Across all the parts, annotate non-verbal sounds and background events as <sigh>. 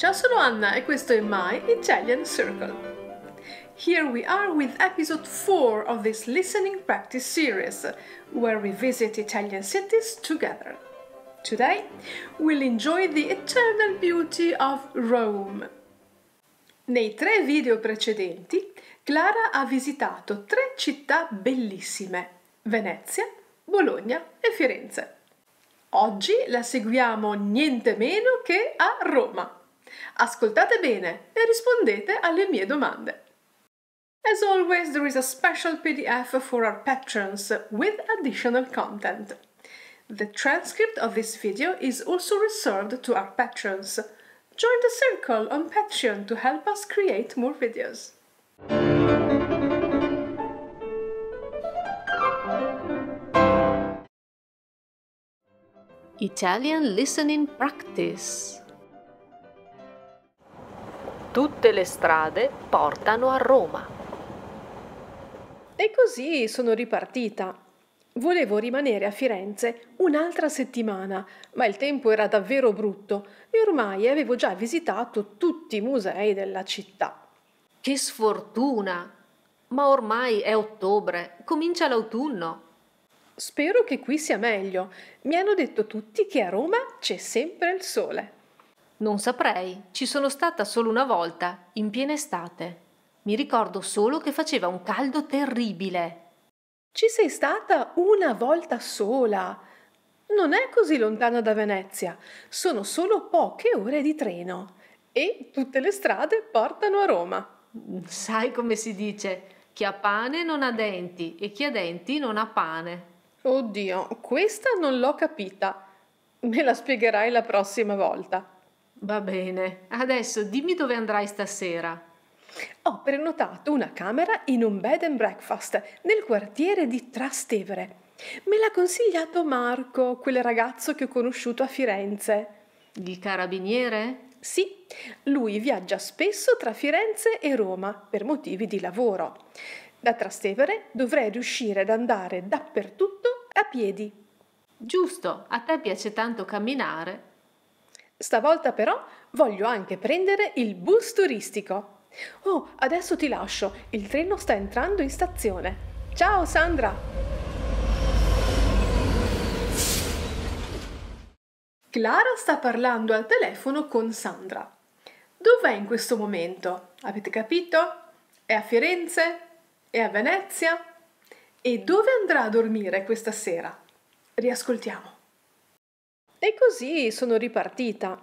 Ciao, sono Anna e questo è My Italian Circle. Here we are with episode 4 of this listening practice series, where we visit Italian cities together. Today, we'll enjoy the eternal beauty of Rome. Nei tre video precedenti, Clara ha visitato tre città bellissime, Venezia, Bologna e Firenze. Oggi la seguiamo niente meno che a Roma. Ascoltate bene e rispondete alle mie domande. As always, there is a special PDF for our patrons with additional content. The transcript of this video is also reserved to our patrons. Join the circle on Patreon to help us create more videos. Italian listening practice. Tutte le strade portano a Roma. E così sono ripartita. Volevo rimanere a Firenze un'altra settimana, ma il tempo era davvero brutto e ormai avevo già visitato tutti i musei della città. Che sfortuna! Ma ormai è ottobre, comincia l'autunno. Spero che qui sia meglio. Mi hanno detto tutti che a Roma c'è sempre il sole. Non saprei, ci sono stata solo una volta, in piena estate. Mi ricordo solo che faceva un caldo terribile. Ci sei stata una volta sola. Non è così lontana da Venezia, sono solo poche ore di treno e tutte le strade portano a Roma. Sai come si dice, chi ha pane non ha denti e chi ha denti non ha pane. Oddio, questa non l'ho capita. Me la spiegherai la prossima volta. Va bene, adesso dimmi dove andrai stasera. Ho prenotato una camera in un bed and breakfast nel quartiere di Trastevere. Me l'ha consigliato Marco, quel ragazzo che ho conosciuto a Firenze. Il carabiniere? Sì, lui viaggia spesso tra Firenze e Roma per motivi di lavoro. Da Trastevere dovrei riuscire ad andare dappertutto a piedi. Giusto, a te piace tanto camminare, Stavolta però voglio anche prendere il bus turistico. Oh, adesso ti lascio, il treno sta entrando in stazione. Ciao Sandra! Clara sta parlando al telefono con Sandra. Dov'è in questo momento? Avete capito? È a Firenze? È a Venezia? E dove andrà a dormire questa sera? Riascoltiamo. E così sono ripartita.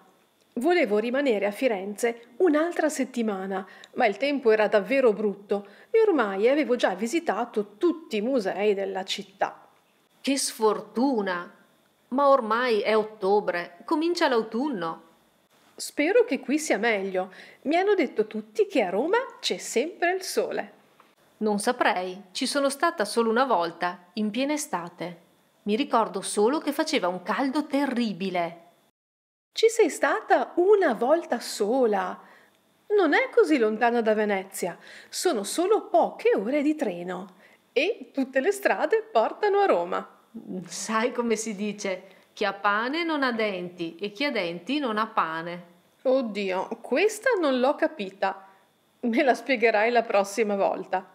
Volevo rimanere a Firenze un'altra settimana, ma il tempo era davvero brutto e ormai avevo già visitato tutti i musei della città. Che sfortuna! Ma ormai è ottobre, comincia l'autunno. Spero che qui sia meglio. Mi hanno detto tutti che a Roma c'è sempre il sole. Non saprei, ci sono stata solo una volta, in piena estate. Mi ricordo solo che faceva un caldo terribile. Ci sei stata una volta sola. Non è così lontana da Venezia. Sono solo poche ore di treno. E tutte le strade portano a Roma. Sai come si dice? Chi ha pane non ha denti e chi ha denti non ha pane. Oddio, questa non l'ho capita. Me la spiegherai la prossima volta.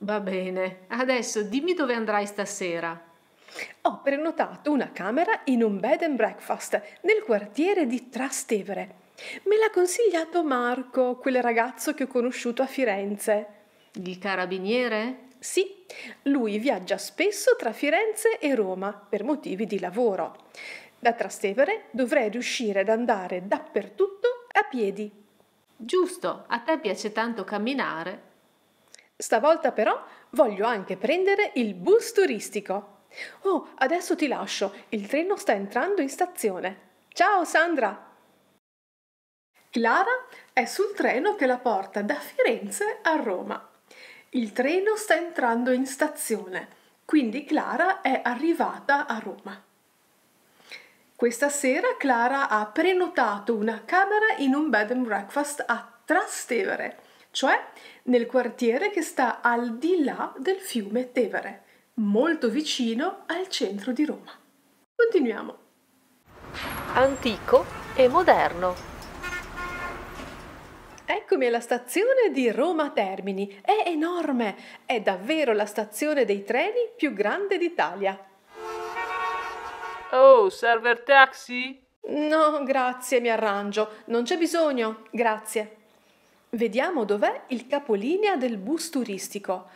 Va bene, adesso dimmi dove andrai stasera ho prenotato una camera in un bed and breakfast nel quartiere di Trastevere. Me l'ha consigliato Marco, quel ragazzo che ho conosciuto a Firenze. Il carabiniere? Sì, lui viaggia spesso tra Firenze e Roma per motivi di lavoro. Da Trastevere dovrei riuscire ad andare dappertutto a piedi. Giusto, a te piace tanto camminare. Stavolta però voglio anche prendere il bus turistico. Oh, adesso ti lascio, il treno sta entrando in stazione. Ciao Sandra! Clara è sul treno che la porta da Firenze a Roma. Il treno sta entrando in stazione, quindi Clara è arrivata a Roma. Questa sera Clara ha prenotato una camera in un bed and breakfast a Trastevere, cioè nel quartiere che sta al di là del fiume Tevere molto vicino al centro di Roma. Continuiamo. Antico e moderno. Eccomi alla stazione di Roma Termini. È enorme! È davvero la stazione dei treni più grande d'Italia. Oh, server taxi? No, grazie, mi arrangio. Non c'è bisogno, grazie. Vediamo dov'è il capolinea del bus turistico.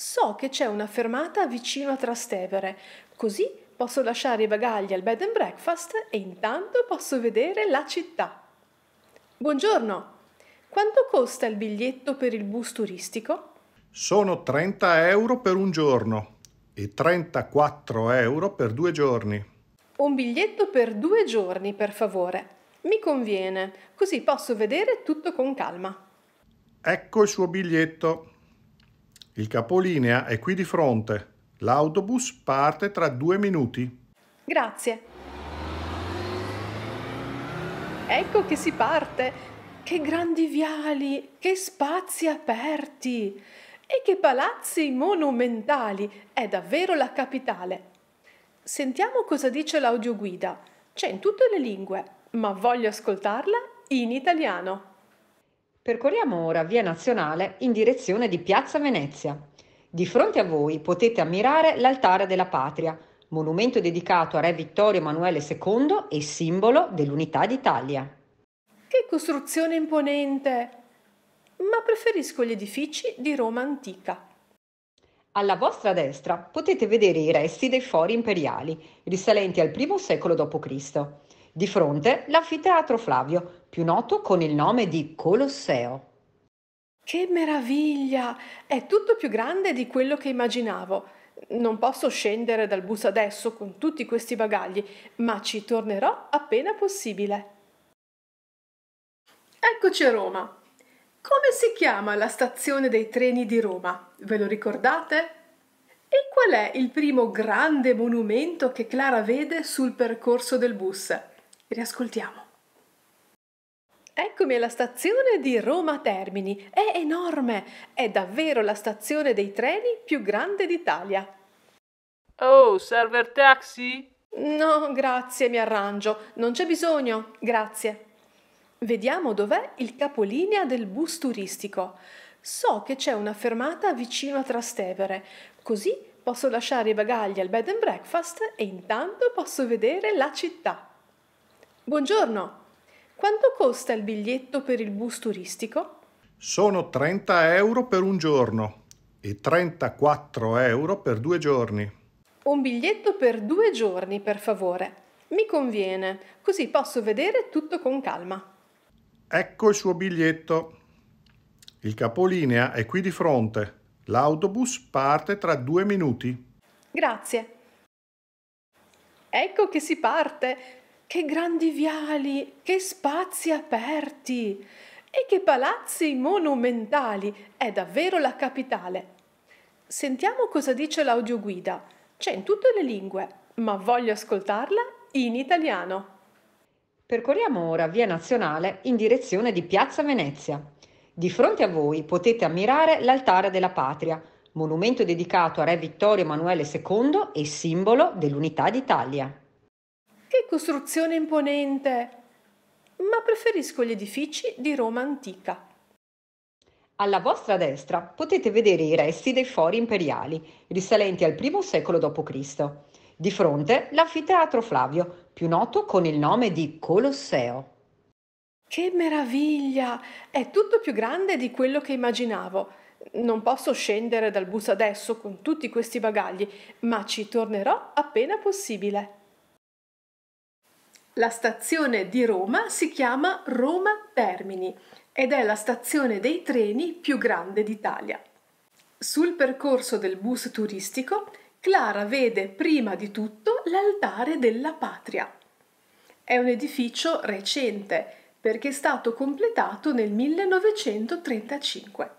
So che c'è una fermata vicino a Trastevere, così posso lasciare i bagagli al bed and breakfast e intanto posso vedere la città. Buongiorno! Quanto costa il biglietto per il bus turistico? Sono 30 euro per un giorno e 34 euro per due giorni. Un biglietto per due giorni, per favore. Mi conviene, così posso vedere tutto con calma. Ecco il suo biglietto. Il capolinea è qui di fronte. L'autobus parte tra due minuti. Grazie. Ecco che si parte. Che grandi viali, che spazi aperti e che palazzi monumentali. È davvero la capitale. Sentiamo cosa dice l'audioguida. C'è in tutte le lingue, ma voglio ascoltarla in italiano. Percorriamo ora Via Nazionale in direzione di Piazza Venezia. Di fronte a voi potete ammirare l'altare della patria, monumento dedicato a Re Vittorio Emanuele II e simbolo dell'unità d'Italia. Che costruzione imponente! Ma preferisco gli edifici di Roma antica. Alla vostra destra potete vedere i resti dei fori imperiali, risalenti al I secolo d.C. Di fronte l'anfiteatro Flavio, più noto con il nome di Colosseo. Che meraviglia! È tutto più grande di quello che immaginavo. Non posso scendere dal bus adesso con tutti questi bagagli, ma ci tornerò appena possibile. Eccoci a Roma. Come si chiama la stazione dei treni di Roma? Ve lo ricordate? E qual è il primo grande monumento che Clara vede sul percorso del bus? Riascoltiamo. Eccomi alla stazione di Roma Termini. È enorme! È davvero la stazione dei treni più grande d'Italia. Oh, serve il taxi? No, grazie, mi arrangio. Non c'è bisogno, grazie. Vediamo dov'è il capolinea del bus turistico. So che c'è una fermata vicino a Trastevere, così posso lasciare i bagagli al bed and breakfast e intanto posso vedere la città. Buongiorno, quanto costa il biglietto per il bus turistico? Sono 30 euro per un giorno e 34 euro per due giorni. Un biglietto per due giorni, per favore. Mi conviene, così posso vedere tutto con calma. Ecco il suo biglietto. Il capolinea è qui di fronte. L'autobus parte tra due minuti. Grazie. Ecco che si parte. Che grandi viali, che spazi aperti e che palazzi monumentali! È davvero la capitale. Sentiamo cosa dice l'audioguida. C'è in tutte le lingue, ma voglio ascoltarla in italiano. Percorriamo ora Via Nazionale in direzione di Piazza Venezia. Di fronte a voi potete ammirare l'altare della patria, monumento dedicato a Re Vittorio Emanuele II e simbolo dell'unità d'Italia costruzione imponente, ma preferisco gli edifici di Roma antica. Alla vostra destra potete vedere i resti dei fori imperiali, risalenti al I secolo d.C. Di fronte l'anfiteatro Flavio, più noto con il nome di Colosseo. Che meraviglia! È tutto più grande di quello che immaginavo. Non posso scendere dal bus adesso con tutti questi bagagli, ma ci tornerò appena possibile. La stazione di Roma si chiama Roma Termini ed è la stazione dei treni più grande d'Italia. Sul percorso del bus turistico, Clara vede prima di tutto l'altare della patria. È un edificio recente perché è stato completato nel 1935.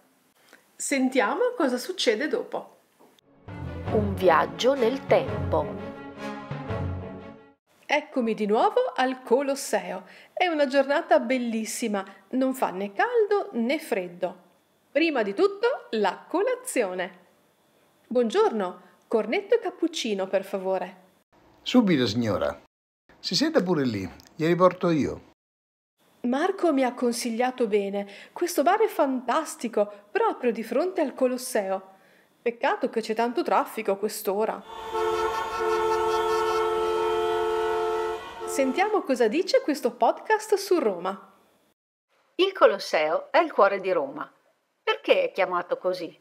Sentiamo cosa succede dopo. Un viaggio nel tempo. Eccomi di nuovo al Colosseo. È una giornata bellissima, non fa né caldo né freddo. Prima di tutto la colazione. Buongiorno, cornetto e cappuccino per favore. Subito signora. Si sieda pure lì, glieli porto io. Marco mi ha consigliato bene. Questo bar è fantastico, proprio di fronte al Colosseo. Peccato che c'è tanto traffico a quest'ora. Sentiamo cosa dice questo podcast su Roma. Il Colosseo è il cuore di Roma. Perché è chiamato così?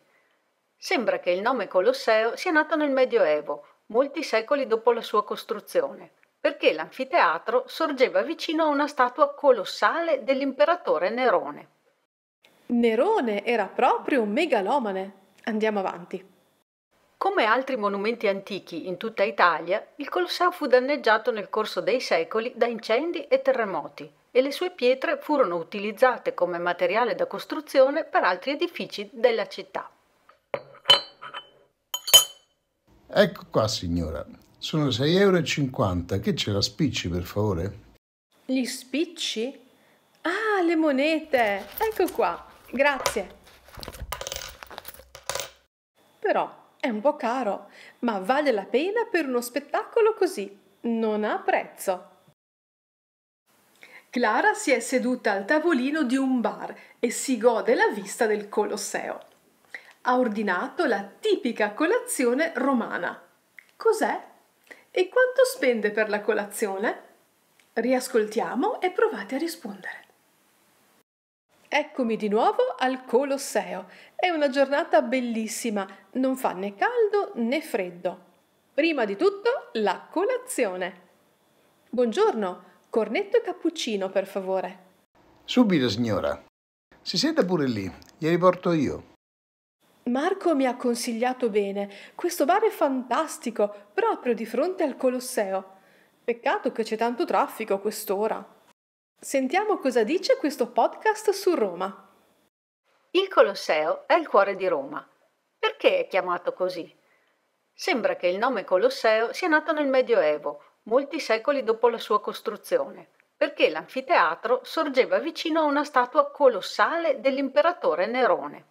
Sembra che il nome Colosseo sia nato nel Medioevo, molti secoli dopo la sua costruzione, perché l'anfiteatro sorgeva vicino a una statua colossale dell'imperatore Nerone. Nerone era proprio un megalomane. Andiamo avanti. Come altri monumenti antichi in tutta Italia, il Colosseo fu danneggiato nel corso dei secoli da incendi e terremoti e le sue pietre furono utilizzate come materiale da costruzione per altri edifici della città. Ecco qua signora, sono 6,50 euro, che ce la spicci per favore? Gli spicci? Ah, le monete! Ecco qua, grazie. Però è un po' caro, ma vale la pena per uno spettacolo così. Non ha prezzo. Clara si è seduta al tavolino di un bar e si gode la vista del Colosseo. Ha ordinato la tipica colazione romana. Cos'è? E quanto spende per la colazione? Riascoltiamo e provate a rispondere. Eccomi di nuovo al Colosseo. È una giornata bellissima, non fa né caldo né freddo. Prima di tutto la colazione. Buongiorno, cornetto e cappuccino per favore. Subito signora. Si senta pure lì, glieli porto io. Marco mi ha consigliato bene. Questo bar è fantastico, proprio di fronte al Colosseo. Peccato che c'è tanto traffico a quest'ora. Sentiamo cosa dice questo podcast su Roma. Il Colosseo è il cuore di Roma. Perché è chiamato così? Sembra che il nome Colosseo sia nato nel Medioevo, molti secoli dopo la sua costruzione, perché l'anfiteatro sorgeva vicino a una statua colossale dell'imperatore Nerone.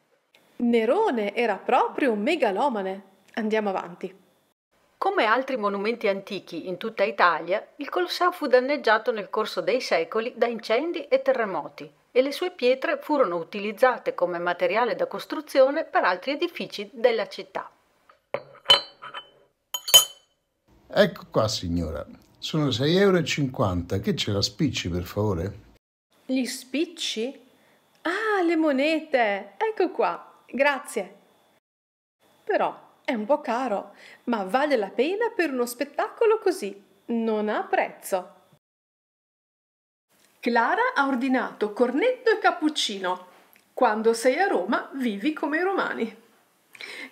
Nerone era proprio un megalomane. Andiamo avanti. Come altri monumenti antichi in tutta Italia, il Colosseo fu danneggiato nel corso dei secoli da incendi e terremoti e le sue pietre furono utilizzate come materiale da costruzione per altri edifici della città. Ecco qua signora, sono 6,50 euro, che ce la spicci per favore? Gli spicci? Ah, le monete! Ecco qua, grazie. Però è un po' caro, ma vale la pena per uno spettacolo così. Non ha prezzo. Clara ha ordinato cornetto e cappuccino. Quando sei a Roma vivi come i romani.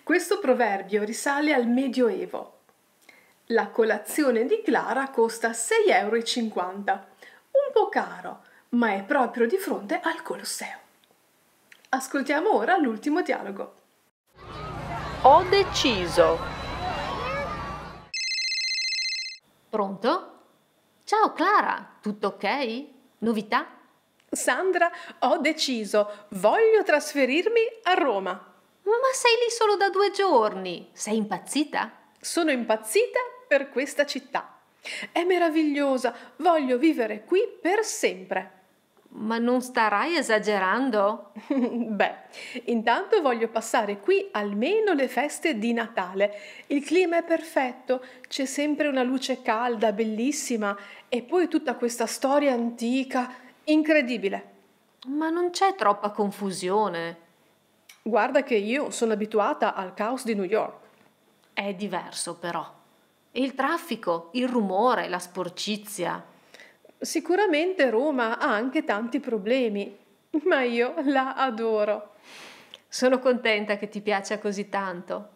Questo proverbio risale al Medioevo. La colazione di Clara costa 6,50 euro, un po' caro, ma è proprio di fronte al Colosseo. Ascoltiamo ora l'ultimo dialogo. Ho deciso. Pronto? Ciao Clara, tutto ok? Novità? Sandra, ho deciso, voglio trasferirmi a Roma. Ma sei lì solo da due giorni, sei impazzita? Sono impazzita per questa città. È meravigliosa, voglio vivere qui per sempre. Ma non starai esagerando? <laughs> Beh, intanto voglio passare qui almeno le feste di Natale. Il clima è perfetto, c'è sempre una luce calda, bellissima, e poi tutta questa storia antica, incredibile. Ma non c'è troppa confusione. Guarda che io sono abituata al caos di New York. È diverso però. Il traffico, il rumore, la sporcizia. Sicuramente Roma ha anche tanti problemi, ma io la adoro. Sono contenta che ti piaccia così tanto.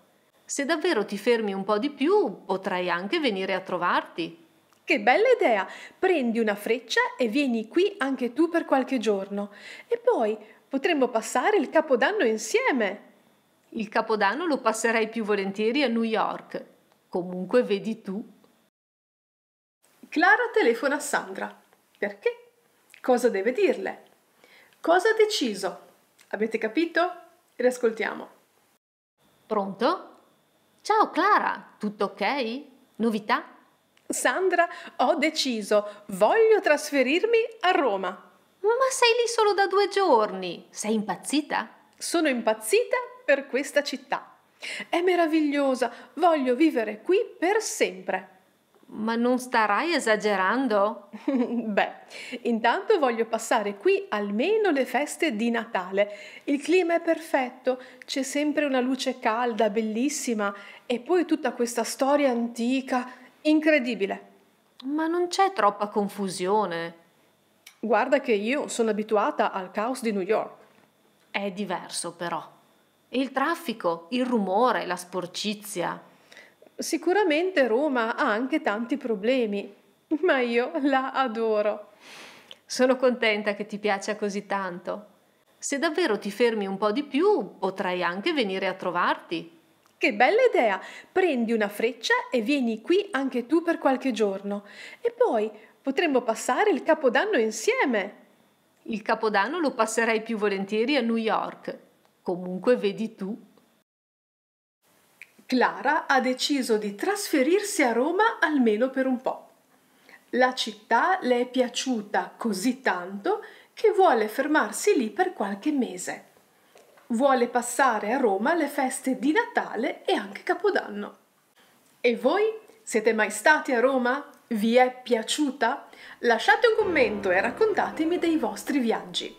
Se davvero ti fermi un po' di più, potrai anche venire a trovarti. Che bella idea! Prendi una freccia e vieni qui anche tu per qualche giorno. E poi potremmo passare il Capodanno insieme. Il Capodanno lo passerai più volentieri a New York. Comunque vedi tu Clara telefona a Sandra. Perché? Cosa deve dirle? Cosa ha deciso? Avete capito? Riascoltiamo. Pronto? Ciao Clara, tutto ok? Novità? Sandra, ho deciso, voglio trasferirmi a Roma. Ma sei lì solo da due giorni, sei impazzita? Sono impazzita per questa città. È meravigliosa, voglio vivere qui per sempre. Ma non starai esagerando? <laughs> Beh, intanto voglio passare qui almeno le feste di Natale. Il clima è perfetto, c'è sempre una luce calda, bellissima, e poi tutta questa storia antica, incredibile. Ma non c'è troppa confusione. Guarda che io sono abituata al caos di New York. È diverso però. Il traffico, il rumore, la sporcizia. Sicuramente Roma ha anche tanti problemi, <laughs> ma io la adoro. Sono contenta che ti piaccia così tanto. Se davvero ti fermi un po' di più, potrai anche venire a trovarti. Che bella idea! Prendi una freccia e vieni qui anche tu per qualche giorno. E poi potremmo passare il Capodanno insieme. Il Capodanno lo passerai più volentieri a New York. Comunque vedi tu Clara ha deciso di trasferirsi a Roma almeno per un po'. La città le è piaciuta così tanto che vuole fermarsi lì per qualche mese. Vuole passare a Roma le feste di Natale e anche Capodanno. E voi? Siete mai stati a Roma? Vi è piaciuta? Lasciate un commento e raccontatemi dei vostri viaggi.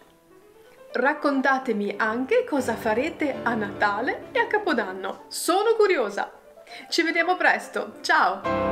Raccontatemi anche cosa farete a Natale e a Capodanno. Sono curiosa! Ci vediamo presto, ciao!